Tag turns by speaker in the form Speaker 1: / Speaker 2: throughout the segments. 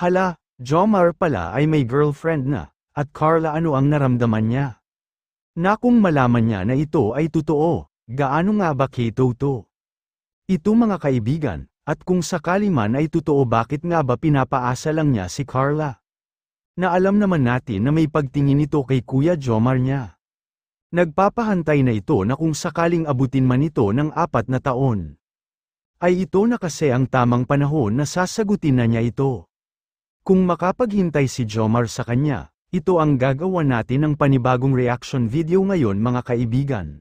Speaker 1: Hala, Jomar pala ay may girlfriend na, at Carla ano ang naramdaman niya? Na kung malaman niya na ito ay totoo, gaano nga ba keto to? Ito mga kaibigan, at kung sakali man ay totoo bakit nga ba pinapaasa lang niya si Carla? Na alam naman natin na may pagtingin ito kay Kuya Jomar niya. Nagpapahantay na ito na kung sakaling abutin man ito ng apat na taon. Ay ito na kasi ang tamang panahon na sasagutin na niya ito. Kung makapaghintay si Jomar sa kanya, ito ang gagawa natin ng panibagong reaction video ngayon mga kaibigan.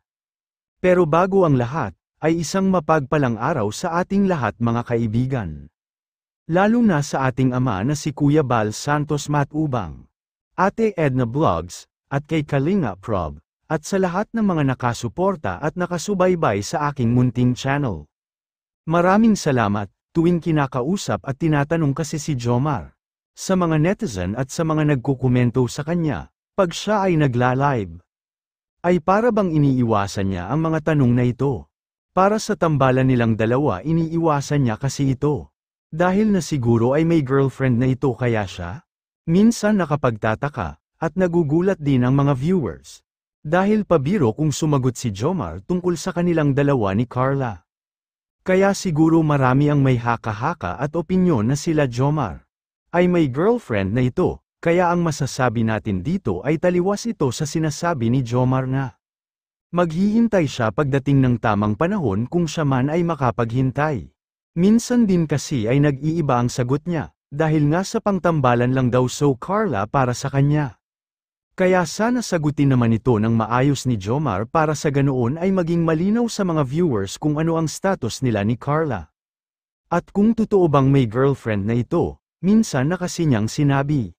Speaker 1: Pero bago ang lahat, ay isang mapagpalang araw sa ating lahat mga kaibigan. Lalo na sa ating ama na si Kuya Bal Santos Matubang, Ate Edna Vlogs, at kay Kalinga Prob, at sa lahat ng mga nakasuporta at nakasubaybay sa aking munting channel. Maraming salamat, tuwing kinakausap at tinatanong kasi si Jomar sa mga netizen at sa mga nagkukomento sa kanya, pag siya ay nagla-live. Ay para bang iniiwasan niya ang mga tanong na ito. Para sa tambalan nilang dalawa iniiwasan niya kasi ito. Dahil na siguro ay may girlfriend na ito kaya siya? Minsan nakapagtataka, at nagugulat din ang mga viewers. Dahil pabiro kung sumagot si Jomar tungkol sa kanilang dalawa ni Carla. Kaya siguro marami ang may haka-haka at opinyon na sila Jomar ay may girlfriend na ito, kaya ang masasabi natin dito ay taliwas ito sa sinasabi ni Jomar nga. maghihintay siya pagdating ng tamang panahon kung siya man ay makapaghintay. Minsan din kasi ay nag-iiba ang sagot niya, dahil nga sa pangtambalan lang daw so Carla para sa kanya. Kaya sana sagutin naman ito ng maayos ni Jomar para sa ganoon ay maging malinaw sa mga viewers kung ano ang status nila ni Carla. At kung totoo bang may girlfriend na ito, Minsan na kasi niyang sinabi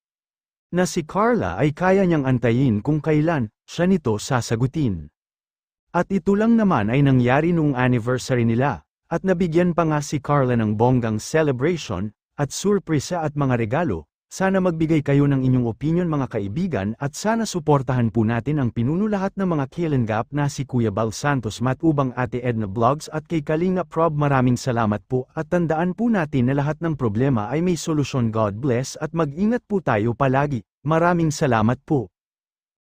Speaker 1: na si Carla ay kaya niyang antayin kung kailan siya nito sasagutin. At ito lang naman ay nangyari noong anniversary nila, at nabigyan pa nga si Carla ng bonggang celebration, at surprise at mga regalo, sana magbigay kayo ng inyong opinion mga kaibigan at sana suportahan po natin ang pinuno lahat ng mga Kilengap na si Kuya Bal Santos Matubang Ate Edna Vlogs at kay Kalinga Prob maraming salamat po at tandaan po natin na lahat ng problema ay may solusyon God bless at mag-ingat po tayo palagi. Maraming salamat po.